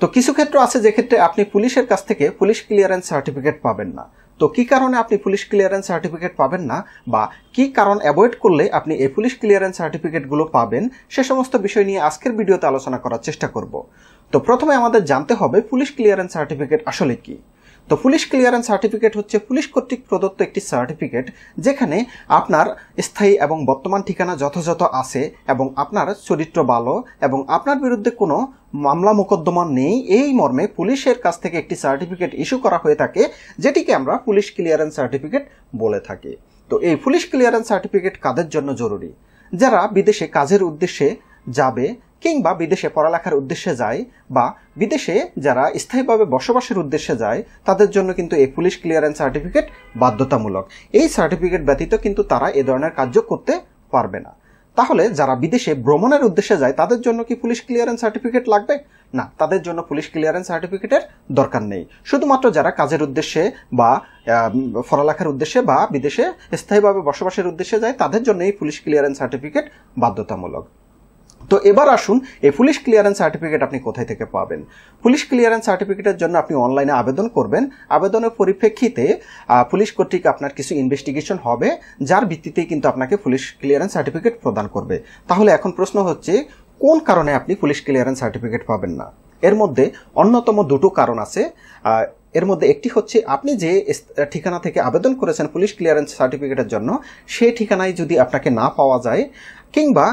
তো কিছু ক্ষেত্র আছে যে ক্ষেত্রে আপনি পুলিশের কাছ থেকে পুলিশ ক্লিয়ারেন্স সার্টিফিকেট পাবেন না তো কি কারণে আপনি পুলিশ ক্লিয়ারেন্স সার্টিফিকেট পাবেন না বা কি কারণ অ্যাভয়েড করলে আপনি এই পুলিশ ক্লিয়ারেন্স সার্টিফিকেটগুলো পাবেন সে সমস্ত বিষয় নিয়ে আজকের ভিডিওতে আলোচনা করার চেষ্টা করব তো প্রথমে আমাদের জানতে হবে পুলিশ ক্লিয়ারেন্স সার্টিফিকেট আসলে কী তো পুলিশ ক্লিয়ারেন্স সার্টিফিকেট হচ্ছে পুলিশ কর্তৃক প্রদত্ত একটি সার্টিফিকেট যেখানে আপনার স্থায়ী এবং বর্তমান ঠিকানা যথাযথ আছে এবং আপনার চরিত্র ভালো এবং আপনার বিরুদ্ধে কোনো মামলা মোকদ্দমা নেই এই মর্মে পুলিশের কাছ থেকে একটি সার্টিফিকেট ইস্যু করা হয়ে থাকে যেটিকে আমরা পুলিশ ক্লিয়ারেন্স সার্টিফিকেট বলে থাকি তো এই পুলিশ ক্লিয়ারেন্স সার্টিফিকেট কাদের জন্য জরুরি যারা বিদেশে কাজের উদ্দেশ্যে যাবে কিংবা বিদেশে পড়ালেখার উদ্দেশ্যে যায় বা বিদেশে যারা স্থায়ীভাবে বসবাসের উদ্দেশ্যে যায় তাদের জন্য কিন্তু এই পুলিশ ক্লিয়ারেন্স সার্টিফিকেট বাধ্যতামূলক এই সার্টিফিকেট ব্যতীত কিন্তু তারা এ ধরনের কার্য করতে পারবে না তাহলে যারা বিদেশে ভ্রমণের উদ্দেশ্যে যায় তাদের জন্য কি পুলিশ ক্লিয়ারেন্স সার্টিফিকেট লাগবে না তাদের জন্য পুলিশ ক্লিয়ারেন্স সার্টিফিকেটের দরকার নেই শুধুমাত্র যারা কাজের উদ্দেশ্যে বা পড়ালেখার উদ্দেশ্যে বা বিদেশে স্থায়ীভাবে বসবাসের উদ্দেশ্যে যায় তাদের জন্য এই পুলিশ ক্লিয়ারেন্স সার্টিফিকেট বাধ্যতামূলক তো এবার আসুন এই পুলিশ ক্লিয়ারেন্স সার্টিফিকেট আপনি কোথায় থেকে পাবেন পুলিশ ক্লিয়ারেন্স সার্টিফিকেটের জন্য আপনি অনলাইনে আবেদন করবেন আবেদনের পরিপ্রেক্ষিতে পুলিশ কর্তৃক আপনার কিছু ইনভেস্টিগেশন হবে যার ভিত্তিতেই কিন্তু আপনাকে পুলিশ ক্লিয়ারেন্স সার্টিফিকেট প্রদান করবে তাহলে এখন প্রশ্ন হচ্ছে কোন কারণে আপনি পুলিশ ক্লিয়ারেন্স সার্টিফিকেট পাবেন না এর মধ্যে অন্যতম দুটো কারণ আছে এর মধ্যে একটি হচ্ছে আপনি যে ঠিকানা থেকে আবেদন করেছেন পুলিশ ক্লিয়ারেন্স সার্টিফিকেটের জন্য সেই ঠিকানায় যদি আপনাকে না পাওয়া যায় কিংবা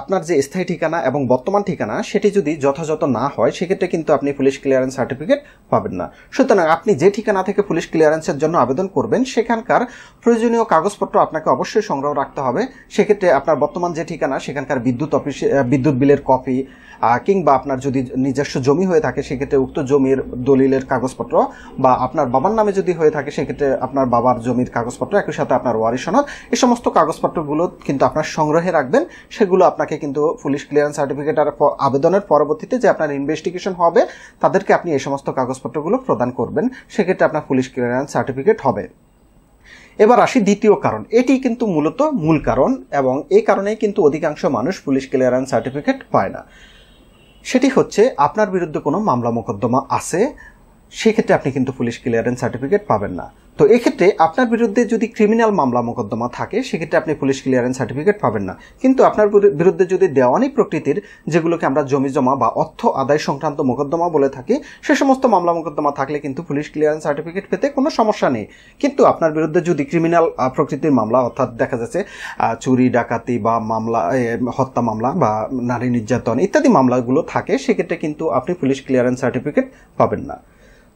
আপনার যে স্থায়ী ঠিকানা এবং বর্তমান ঠিকানা সেটি যদি যথাযথ না হয় সেক্ষেত্রে কিন্তু আপনি পুলিশ ক্লিয়ারেন্স সার্টিফিকেট পাবেন না সুতরাং আপনি যে ঠিকানা থেকে পুলিশ ক্লিয়ারেন্সের জন্য আবেদন করবেন সেখানকার প্রয়োজনীয় কাগজপত্র আপনাকে অবশ্যই সংগ্রহ রাখতে হবে সেক্ষেত্রে আপনার বর্তমান যে ঠিকানা সেখানকার বিদ্যুৎ অফিস বিদ্যুৎ বিলের কপি কিংবা আপনার যদি নিজস্ব জমি হয়ে থাকে সেক্ষেত্রে উক্ত জমির দলিলের কাগজপত্র বা আপনার বাবার নামে যদি হয়ে থাকে সেক্ষেত্রে আপনার বাবার জমির কাগজপত্র একই সাথে আপনার ওয়ারি এই সমস্ত কাগজপত্রগুলো কিন্তু আপনার সংগ্রহে রাখবেন সেগুলো আপনাকে কিন্তু পুলিশ ক্লিয়ারেন্স সার্টিফিকেট আর আবেদনের পরবর্তীতে যে আপনার ইনভেস্টিগেশন হবে তাদেরকে আপনি এই সমস্ত কাগজপত্রগুলো প্রদান করবেন সেক্ষেত্রে আপনার পুলিশ ক্লিয়ারেন্স সার্টিফিকেট হবে এবার আসি দ্বিতীয় কারণ এটি কিন্তু মূলত মূল কারণ এবং এই কারণেই কিন্তু অধিকাংশ মানুষ পুলিশ ক্লিয়ারেন্স সার্টিফিকেট পায় না সেটি হচ্ছে আপনার বিরুদ্ধে কোনো মামলা মোকদ্দমা আছে সেক্ষেত্রে আপনি কিন্তু পুলিশ ক্লিয়ারেন্স সার্টিফিকেট পাবেন না তো এক্ষেত্রে আপনার বিরুদ্ধে যদি ক্রিমিনাল মামলা মোকদ্দমা থাকে সেক্ষেত্রে আপনি পুলিশ ক্লিয়ারেন্স সার্টিফিকেট পাবেন না কিন্তু আপনার বিরুদ্ধে যদি দেওয়ানি প্রকৃতির যেগুলোকে আমরা জমি জমা বা অর্থ আদায় সংক্রান্ত মোকদ্দমা বলে থাকি সে সমস্ত মামলা মোকদ্দমা থাকলে কিন্তু পুলিশ ক্লিয়ারেন্স সার্টিফিকেট পেতে কোনো সমস্যা নেই কিন্তু আপনার বিরুদ্ধে যদি ক্রিমিনাল প্রকৃতির মামলা অর্থাৎ দেখা যাচ্ছে চুরি ডাকাতি বা মামলা হত্যা মামলা বা নারী নির্যাতন ইত্যাদি মামলাগুলো থাকে সেক্ষেত্রে কিন্তু আপনি পুলিশ ক্লিয়ারেন্স সার্টিফিকেট পাবেন না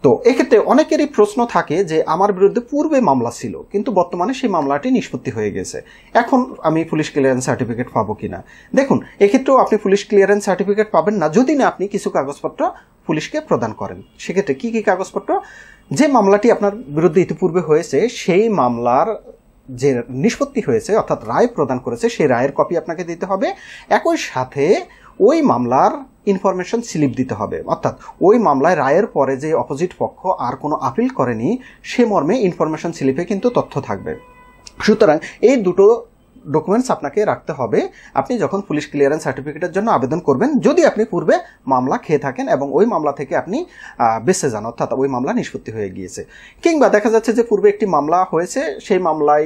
তো এক্ষেত্রে অনেকেরই প্রশ্ন থাকে যে আমার বিরুদ্ধে পূর্বে মামলা ছিল কিন্তু বর্তমানে সেই মামলাটি নিষ্পত্তি হয়ে গেছে এখন আমি পুলিশ ক্লিয়ারেন্স সার্টিফিকেট পাবো কিনা দেখুন এক্ষেত্রেও আপনি পুলিশ ক্লিয়ারেন্স সার্টিফিকেট পাবেন না যদি না আপনি কিছু কাগজপত্র পুলিশকে প্রদান করেন সেক্ষেত্রে কী কী কাগজপত্র যে মামলাটি আপনার বিরুদ্ধে ইতিপূর্বে হয়েছে সেই মামলার যে নিষ্পত্তি হয়েছে অর্থাৎ রায় প্রদান করেছে সেই রায়ের কপি আপনাকে দিতে হবে একই সাথে ওই মামলার ইনফরমেশন স্লিপ দিতে হবে অর্থাৎ ওই মামলায় রায়ের পরে যে অপোজিট পক্ষ আর কোনো আপিল করেনি সে মর্মে ইনফরমেশন স্লিপে কিন্তু তথ্য থাকবে সুতরাং এই দুটো ডকুমেন্টস আপনাকে রাখতে হবে আপনি যখন পুলিশ ক্লিয়ারেন্স সার্টিফিকেটের জন্য আবেদন করবেন যদি আপনি পূর্বে মামলা খেয়ে থাকেন এবং ওই মামলা থেকে আপনি বেঁচে যান অর্থাৎ ওই মামলা নিষ্পত্তি হয়ে গিয়েছে কিংবা দেখা যাচ্ছে যে পূর্বে একটি মামলা হয়েছে সেই মামলায়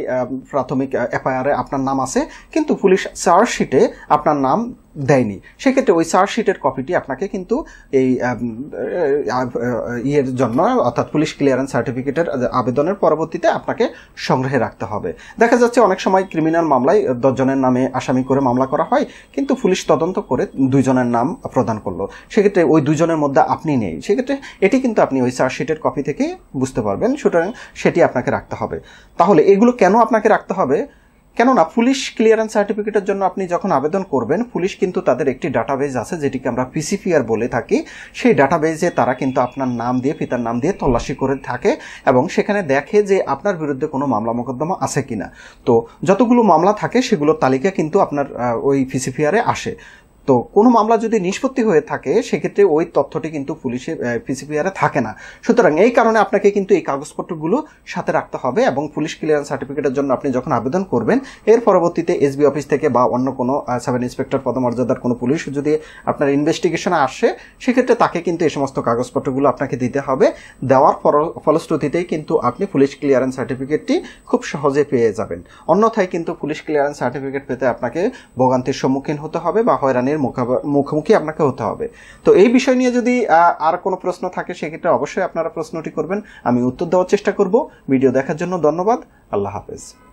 প্রাথমিক এফআইআরে আপনার নাম আছে কিন্তু পুলিশ চার্জশিটে আপনার নাম দেয়নি সেক্ষেত্রে ওই চার্জশিটের কপিটি আপনাকে কিন্তু এই ইয়ের জন্য অর্থাৎ পুলিশ ক্লিয়ারেন্স সার্টিফিকেটের আবেদনের পরবর্তীতে আপনাকে সংগ্রহে রাখতে হবে দেখা যাচ্ছে অনেক সময় ক্রিমিনাল মামলায় দশজনের নামে আসামি করে মামলা করা হয় কিন্তু পুলিশ তদন্ত করে দুইজনের নাম প্রদান করলো সেক্ষেত্রে ওই দুজনের মধ্যে আপনি নেই সেক্ষেত্রে এটি কিন্তু আপনি ওই চার্জশিটের কপি থেকে বুঝতে পারবেন সুতরাং সেটি আপনাকে রাখতে হবে তাহলে এগুলো কেন আপনাকে রাখতে হবে কেননা পুলিশ ক্লিয়ারেন্স সার্টিফিকেটের জন্য আপনি যখন আবেদন করবেন পুলিশ কিন্তু তাদের একটি ডাটাবেজ আছে যেটিকে আমরা পিসিপিআর বলে থাকি সেই ডাটাবেজে তারা কিন্তু আপনার নাম দিয়ে পিতার নাম দিয়ে তল্লাশি করে থাকে এবং সেখানে দেখে যে আপনার বিরুদ্ধে কোনো মামলা মোকদ্দমা আছে কিনা তো যতগুলো মামলা থাকে সেগুলোর তালিকা কিন্তু আপনার ওই পিসিপিআরে আসে তো কোনো মামলা যদি নিষ্পত্তি হয়ে থাকে সেক্ষেত্রে ওই তথ্যটি কিন্তু পুলিশে পিসিপিআরে থাকে না সুতরাং এই কারণে আপনাকে কিন্তু এই কাগজপত্রগুলো সাথে রাখতে হবে এবং পুলিশ ক্লিয়ারেন্স সার্টিফিকেটের জন্য আপনি যখন আবেদন করবেন এর পরবর্তীতে এসবি অফিস থেকে বা অন্য কোনো সাব ইন্সপেক্টর পদমর্যাদার কোনো পুলিশ যদি আপনার ইনভেস্টিগেশনে আসে সেক্ষেত্রে তাকে কিন্তু এই সমস্ত কাগজপত্রগুলো আপনাকে দিতে হবে দেওয়ার ফলশ্রুতিতেই কিন্তু আপনি পুলিশ ক্লিয়ারেন্স সার্টিফিকেটটি খুব সহজে পেয়ে যাবেন অন্যথায় কিন্তু পুলিশ ক্লিয়ারেন্স সার্টিফিকেট পেতে আপনাকে ভোগান্তির সম্মুখীন হতে হবে বা হয়রানির চ্যালেঞ্জের মুখোমুখি আপনাকে হতে হবে তো এই বিষয় নিয়ে যদি আর কোনো প্রশ্ন থাকে সেক্ষেত্রে অবশ্যই আপনারা প্রশ্নটি করবেন আমি উত্তর দেওয়ার চেষ্টা করব ভিডিও দেখার জন্য ধন্যবাদ আল্লাহ হাফেজ